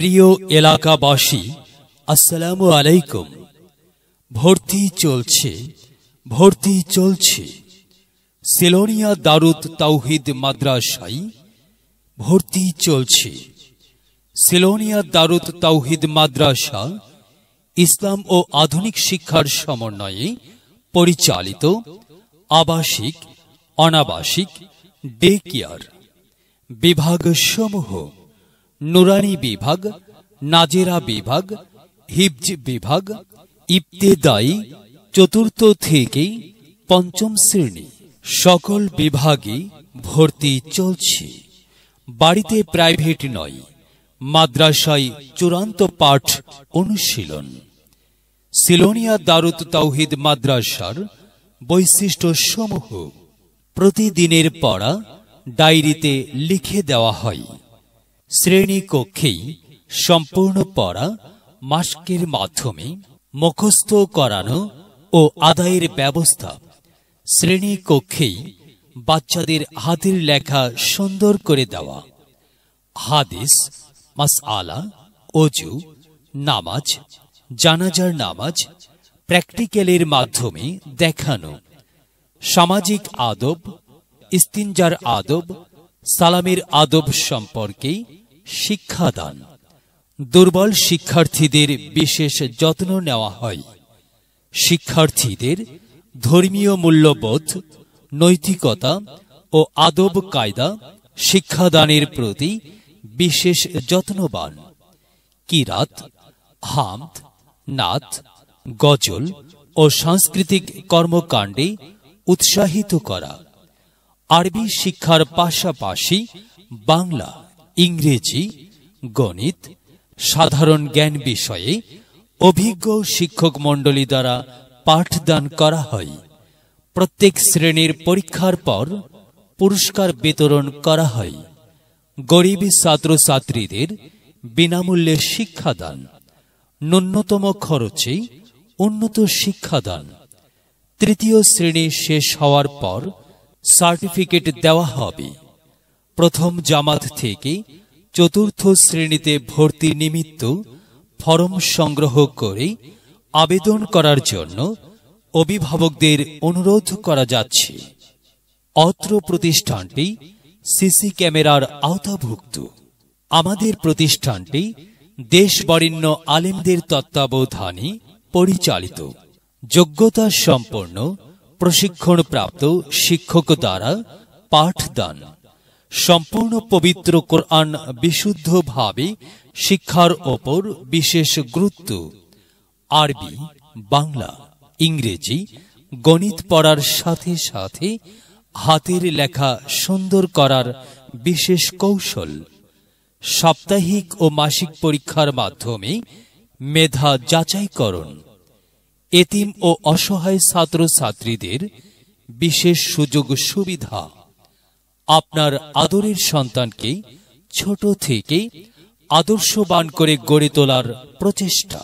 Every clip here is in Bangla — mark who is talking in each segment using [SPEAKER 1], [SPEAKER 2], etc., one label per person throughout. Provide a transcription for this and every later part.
[SPEAKER 1] প্রিয় এলাকাবাসী আসসালামু আলাইকুম ভর্তি চলছে ভর্তি চলছে সেলোনিয়া দারুদ তাওহিদ মাদ্রাসাই ভর্তি চলছে সেলোনিয়া দারুদ তাওহিদ মাদ্রাসা ইসলাম ও আধুনিক শিক্ষার সমন্বয়ে পরিচালিত আবাসিক অনাবাসিক ডে কেয়ার বিভাগসমূহ নুরানি বিভাগ নাজেরা বিভাগ হিবজ বিভাগ ইবতেদায়ী চতুর্থ থেকেই পঞ্চম শ্রেণী সকল বিভাগে ভর্তি চলছে বাড়িতে প্রাইভেট নয় মাদ্রাসায় চূড়ান্ত পাঠ অনুশীলন সিলোনিয়া দারুত তৌহিদ মাদ্রাসার বৈশিষ্ট্য সমূহ প্রতিদিনের পড়া ডায়েরিতে লিখে দেওয়া হয় শ্রেণীকক্ষেই সম্পূর্ণ পড়া মাস্কের মাধ্যমে মুখস্থ করানো ও আদায়ের ব্যবস্থা শ্রেণীকক্ষেই বাচ্চাদের হাতের লেখা সুন্দর করে দেওয়া হাদিস মাস আলা অজু নামাজ জানাজার নামাজ প্র্যাকটিক্যালের মাধ্যমে দেখানো সামাজিক আদব ইস্তিনজার আদব সালামের আদব সম্পর্কেই শিক্ষাদান দুর্বল শিক্ষার্থীদের বিশেষ যত্ন নেওয়া হয় শিক্ষার্থীদের ধর্মীয় মূল্যবোধ নৈতিকতা ও আদব কায়দা শিক্ষাদানের প্রতি বিশেষ যত্নবান কিরাত হামদ নাত গজল ও সাংস্কৃতিক কর্মকাণ্ডে উৎসাহিত করা আরবি শিক্ষার পাশাপাশি বাংলা ইংরেজি গণিত সাধারণ জ্ঞান বিষয়ে অভিজ্ঞ শিক্ষক মণ্ডলী দ্বারা পাঠদান করা হয় প্রত্যেক শ্রেণীর পরীক্ষার পর পুরস্কার বিতরণ করা হয় গরিব ছাত্রছাত্রীদের বিনামূল্যে শিক্ষাদান ন্যূনতম খরচে উন্নত শিক্ষাদান তৃতীয় শ্রেণী শেষ হওয়ার পর সার্টিফিকেট দেওয়া হবে প্রথম জামাত থেকে চতুর্থ শ্রেণীতে ভর্তি নিমিত্ত ফরম সংগ্রহ করে আবেদন করার জন্য অভিভাবকদের অনুরোধ করা যাচ্ছে অত্র প্রতিষ্ঠানটি সিসি ক্যামেরার আওতাভুক্ত আমাদের প্রতিষ্ঠানটি দেশবরেণ্য আলেমদের তত্ত্বাবধানে পরিচালিত যোগ্যতা সম্পন্ন প্রশিক্ষণপ্রাপ্ত শিক্ষক দ্বারা পাঠদান সম্পূর্ণ পবিত্র কোরআন বিশুদ্ধভাবে শিক্ষার ওপর বিশেষ গুরুত্ব আরবি বাংলা ইংরেজি গণিত পড়ার সাথে সাথে হাতের লেখা সুন্দর করার বিশেষ কৌশল সাপ্তাহিক ও মাসিক পরীক্ষার মাধ্যমে মেধা যাচাইকরণ এতিম ও অসহায় ছাত্রছাত্রীদের বিশেষ সুযোগ সুবিধা আপনার আদরের সন্তানকে ছোট থেকে আদর্শবান করে গড়ে তোলার প্রচেষ্টা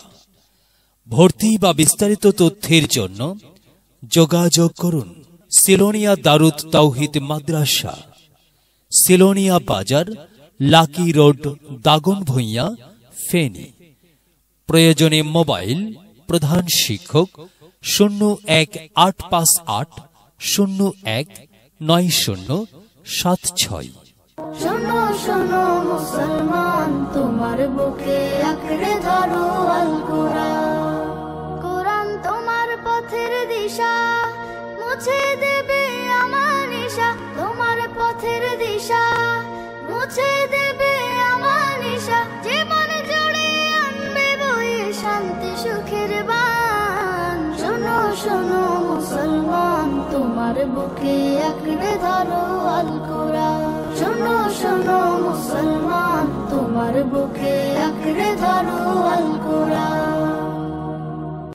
[SPEAKER 1] ভর্তি বা বিস্তারিত তথ্যের জন্য যোগাযোগ করুন সিলোনিয়া দারুদ তাওহিদ মাদ্রাসা সিলোনিয়া বাজার লাকি রোড দাগন ভুইয়া ফেনি প্রয়োজনে মোবাইল প্রধান শিক্ষক শূন্য এক আট পাঁচ আট শূন্য এক নয় শূন্য সাত ছয় শোনো শোনো মুসলমান তোমার বুকে আঁকড়ে ধরো আল কোরআন কোরআন তোমার পথের দিশা আমার বুকে একড়ে ধরো আল কোরআন শোনো শোনো মুসলমান তোমার বুকে আঁকড়ে ধরো আল কোরআন